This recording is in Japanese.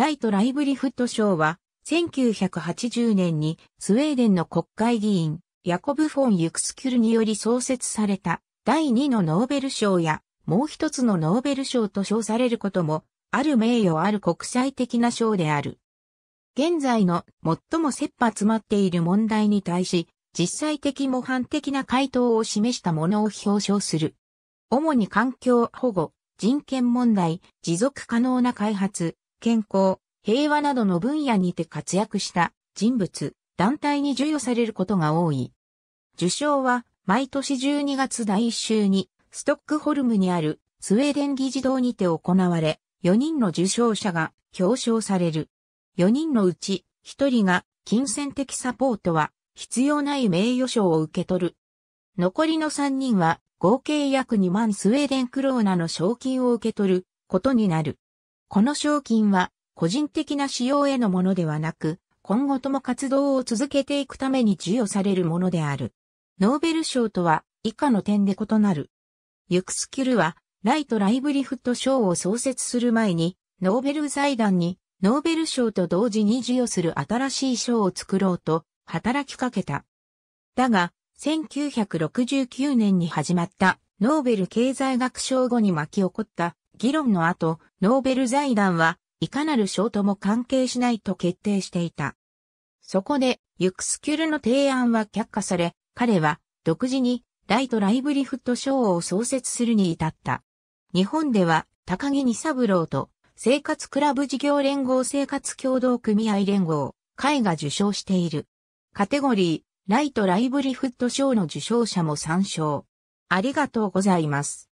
ライト・ライブリフット賞は、1980年にスウェーデンの国会議員、ヤコブ・フォン・ユクスキュルにより創設された第2のノーベル賞やもう一つのノーベル賞と称されることもある名誉ある国際的な賞である。現在の最も切羽詰まっている問題に対し実際的模範的な回答を示したものを表彰する。主に環境保護、人権問題、持続可能な開発、健康、平和などの分野にて活躍した人物、団体に授与されることが多い。受賞は毎年12月第1週にストックホルムにあるスウェーデン議事堂にて行われ、4人の受賞者が表彰される。4人のうち1人が金銭的サポートは必要ない名誉賞を受け取る。残りの3人は合計約2万スウェーデンクローナの賞金を受け取ることになる。この賞金は個人的な使用へのものではなく、今後とも活動を続けていくために授与されるものである。ノーベル賞とは以下の点で異なる。ユクスキュルは、ライト・ライブリフット賞を創設する前に、ノーベル財団に、ノーベル賞と同時に授与する新しい賞を作ろうと、働きかけた。だが、1969年に始まった、ノーベル経済学賞後に巻き起こった、議論の後、ノーベル財団はいかなる賞とも関係しないと決定していた。そこで、ユクスキュルの提案は却下され、彼は独自にライトライブリフット賞を創設するに至った。日本では高木二三郎と生活クラブ事業連合生活協同組合連合会が受賞している。カテゴリー、ライトライブリフット賞の受賞者も参照。ありがとうございます。